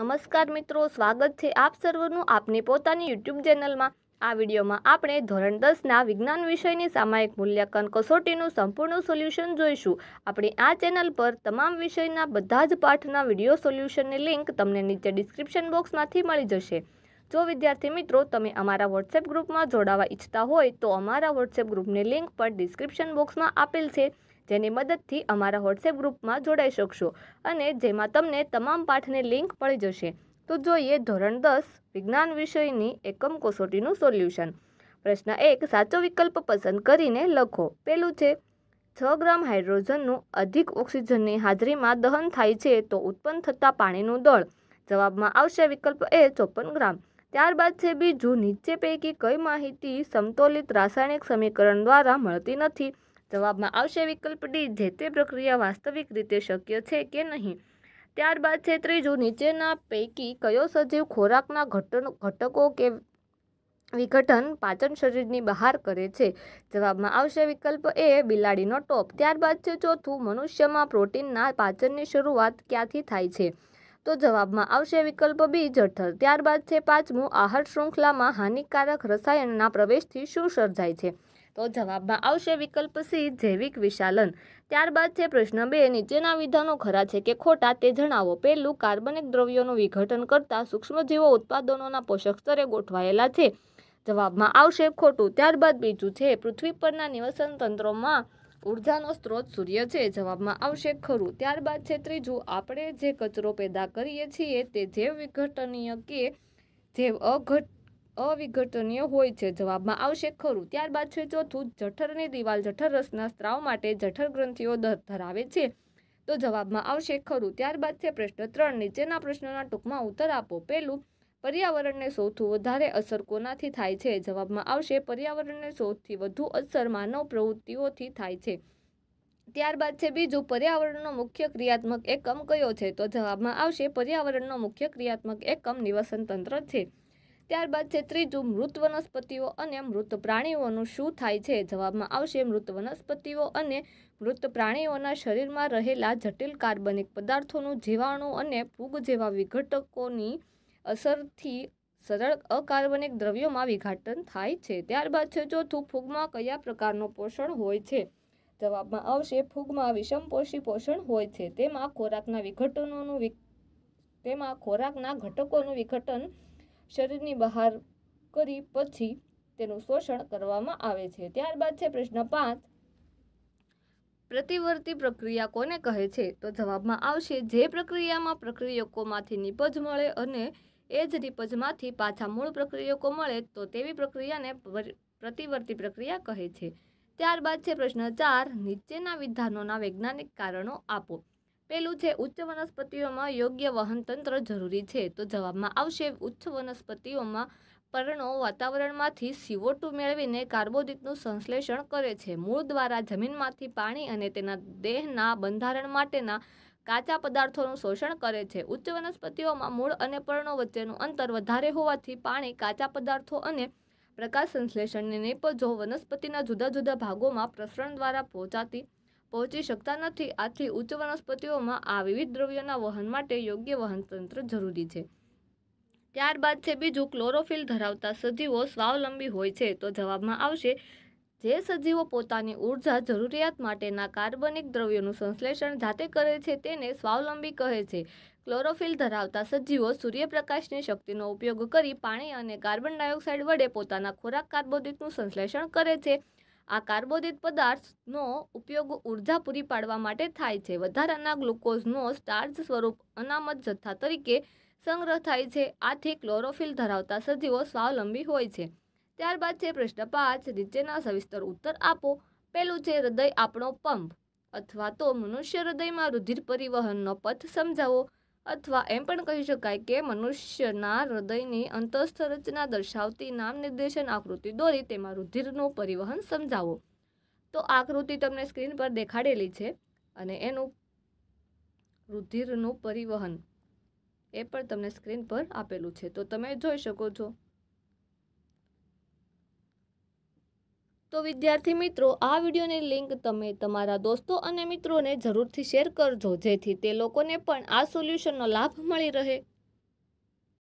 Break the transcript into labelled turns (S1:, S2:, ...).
S1: નમસ્કાર મિત્રો સ્વાગત છે આપ સર્વનું આપની પોતાની યુટ્યુબ ચેનલમાં આ વિડીયોમાં આપણે ધોરણ દસના વિજ્ઞાન વિષયની સામાયિક મૂલ્યાંકન કસોટીનું સંપૂર્ણ સોલ્યુશન જોઈશું આપણે આ ચેનલ પર તમામ વિષયના બધા જ પાઠના વિડીયો સોલ્યુશનની લિંક તમને નીચે ડિસ્ક્રિપ્શન બોક્સમાંથી મળી જશે જો વિદ્યાર્થી મિત્રો તમે અમારા વોટ્સએપ ગ્રુપમાં જોડાવા ઈચ્છતા હોય તો અમારા વોટ્સએપ ગ્રુપની લિંક પણ ડિસ્ક્રિપ્શન બોક્સમાં આપેલ છે જેની મદદથી અમારા વોટ્સએપ ગ્રુપમાં જોડાઈ શકશો અને જેમાં તમને તમામ પાઠની લિંક મળી જશે તો જોઈએ ધોરણ દસ વિજ્ઞાન વિષયની એકમ કસોટીનું સોલ્યુશન પ્રશ્ન એક સાચો વિકલ્પ પસંદ કરીને લખો પેલું છે છ ગ્રામ હાઇડ્રોજનનું અધિક ઓક્સિજનની હાજરીમાં દહન થાય છે તો ઉત્પન્ન થતા પાણીનું દળ જવાબમાં આવશે વિકલ્પ એ ચોપન ગ્રામ ત્યારબાદ છે બીજું નીચે પૈકી કઈ માહિતી સમતોલિત રાસાયણિક સમીકરણ દ્વારા મળતી નથી જવાબમાં આવશે વિકલ્પ ડી જે તે પ્રક્રિયા વાસ્તવિક રીતે શક્ય છે કે નહીં ત્યારબાદ છે ત્રીજું નીચેના પૈકી કયો સજીવ ખોરાકના ઘટન ઘટકો કે વિઘટન પાચન શરીરની બહાર કરે છે જવાબમાં આવશે વિકલ્પ એ બિલાડીનો ટોપ ત્યારબાદ છે ચોથું મનુષ્યમાં પ્રોટીનના પાચનની શરૂઆત ક્યાંથી થાય છે તો જવાબમાં આવશે વિકલ્પ બી જઠર ત્યારબાદ છે પાંચમું આહાર શૃંખલામાં હાનિકારક રસાયણના પ્રવેશથી શું સર્જાય છે તો જવાબમાં આવશે વિકલ્પ સી જૈવિક વિશાલન ત્યારબાદ છે પ્રશ્ન બે નીચેના વિધાનો ખરા છે કે ખોટા તે જણાવો પહેલું કાર્બનિક દ્રવ્યોનું વિઘટન કરતા સૂક્ષ્મજીવો ઉત્પાદનોના પોષક સ્તરે ગોઠવાયેલા છે જવાબમાં આવશે ખોટું ત્યારબાદ બીજું છે પૃથ્વી પરના નિવસન તંત્રોમાં ઉર્જાનો સ્ત્રોત સૂર્ય છે જવાબમાં આવશે ખરું ત્યારબાદ છે ત્રીજું આપણે જે કચરો પેદા કરીએ છીએ તે જૈવ વિઘટનીય કે જૈવ અઘટ અવિઘટનીય હોય છે જવાબમાં આવશે ખરું ત્યારબાદ છે ચોથું જઠરની દિવાલ જઠર રસના સ્ત્રાવ માટે જઠર ગ્રંથિઓ ધરાવે છે તો જવાબમાં આવશે ખરું ત્યારબાદ છે પ્રશ્ન ત્રણ નીચેના પ્રશ્નોના ટૂંકમાં ઉત્તર આપો પહેલું પર્યાવરણને સૌથી વધારે અસર કોનાથી થાય છે જવાબમાં આવશે પર્યાવરણને સૌથી વધુ અસર માનવ પ્રવૃત્તિઓથી થાય છે ત્યારબાદ છે બીજું પર્યાવરણનો મુખ્ય ક્રિયાત્મક એકમ કયો છે તો જવાબમાં આવશે પર્યાવરણનો મુખ્ય ક્રિયાત્મક એકમ નિવસન તંત્ર છે ત્યારબાદ છે ત્રીજું મૃત વનસ્પતિઓ અને મૃત પ્રાણીઓનું શું થાય છે જવાબમાં આવશે મૃત વનસ્પતિઓ અને મૃત પ્રાણીઓના શરીરમાં રહેલા જટિલ કાર્બનિક પદાર્થોનું જીવાણુ અને ફૂગ જેવા વિઘટકોની અસરથી સરળ અકાર્બનિક દ્રવ્યોમાં વિઘાટન થાય છે ત્યારબાદ છે ચોથું ફૂગમાં કયા પ્રકારનું પોષણ હોય છે જવાબમાં આવશે ફૂગમાં વિષમપોષી પોષણ હોય છે તેમાં ખોરાકના વિઘટનોનું તેમાં ખોરાકના ઘટકોનું વિઘટન શરીરની બહાર કરી પછી તેનું શોષણ કરવામાં આવે છે ત્યારબાદ છે પ્રશ્ન પાંચ પ્રતિવર્તી પ્રક્રિયા કોને કહે છે તો જવાબમાં આવશે જે પ્રક્રિયામાં પ્રક્રિયકોમાંથી નિપજ મળે અને એ જ નિપજમાંથી પાછા મૂળ પ્રક્રિયકો મળે તો તેવી પ્રક્રિયાને પ્રતિવર્તી પ્રક્રિયા કહે છે ત્યારબાદ છે પ્રશ્ન ચાર નીચેના વિધાનોના વૈજ્ઞાનિક કારણો આપો પેલું છે ઉચ્ચ વનસ્પતિઓમાં યોગ્ય વહનતંત્ર જરૂરી છે તો જવાબમાં આવશે ઉચ્ચ વનસ્પતિઓમાં પર્ણો વાતાવરણમાંથી સીઓ ટુ મેળવીને કાર્બોદિતનું સંશ્લેષણ કરે છે મૂળ દ્વારા જમીનમાંથી પાણી અને તેના દેહના બંધારણ માટેના કાચા પદાર્થોનું શોષણ કરે છે ઉચ્ચ વનસ્પતિઓમાં મૂળ અને પર્ણો વચ્ચેનું અંતર વધારે હોવાથી પાણી કાચા પદાર્થો અને પ્રકાશ સંશ્લેષણને નિપજો વનસ્પતિના જુદા જુદા ભાગોમાં પ્રસરણ દ્વારા પહોંચાતી પહોંચી શકતા નથી આથી ઉચ્ચ વનસ્પતિઓમાં આ વિવિધ દ્રવ્યોના વહન માટે યોગ્ય વહનતંત્ર જરૂરી છે ત્યારબાદ છે બીજું ક્લોરોફિલ ધરાવતા સજીવો સ્વાવલંબી હોય છે તો જવાબમાં આવશે જે સજીવો પોતાની ઊર્જા જરૂરિયાત માટેના કાર્બનિક દ્રવ્યોનું સંશ્લેષણ જાતે કરે છે તેને સ્વાવલંબી કહે છે ક્લોરોફિલ ધરાવતા સજીવો સૂર્યપ્રકાશની શક્તિનો ઉપયોગ કરી પાણી અને કાર્બન ડાયોક્સાઇડ વડે પોતાના ખોરાક કાર્બોદિતનું સંશ્લેષણ કરે છે આ કાર્બોદિત પદાર્થનો ઉપયોગ ઉર્જા પૂરી પાડવા માટે થાય છે વધારાના ગ્લુકોઝનો સ્ટાર્ચ સ્વરૂપ અનામત જથ્થા તરીકે સંગ્રહ થાય છે આથી ક્લોરોફિલ ધરાવતા સજીવો સ્વાવલંબી હોય છે ત્યારબાદ છે પ્રશ્ન પાંચ નીચેના સવિસ્તર ઉત્તર આપો પહેલું છે હૃદય આપણો પંપ અથવા તો મનુષ્ય હૃદયમાં રુધિર પરિવહનનો પથ સમજાવો અથવા એમ પણ કહી શકાય કે મનુષ્યના હૃદયની અંતસ્થ રચના દર્શાવતી નામ નિર્દેશન આકૃતિ દોરી તેમાં રુધિરનું પરિવહન સમજાવો તો આકૃતિ તમને સ્ક્રીન પર દેખાડેલી છે અને એનું રુધિરનું પરિવહન એ પણ તમને સ્ક્રીન પર આપેલું છે તો તમે જોઈ શકો છો તો વિદ્યાર્થી મિત્રો આ વિડીયોની લિંક તમે તમારા દોસ્તો અને મિત્રોને જરૂરથી શેર કરજો જેથી તે લોકોને પણ આ સોલ્યુશનનો લાભ મળી રહે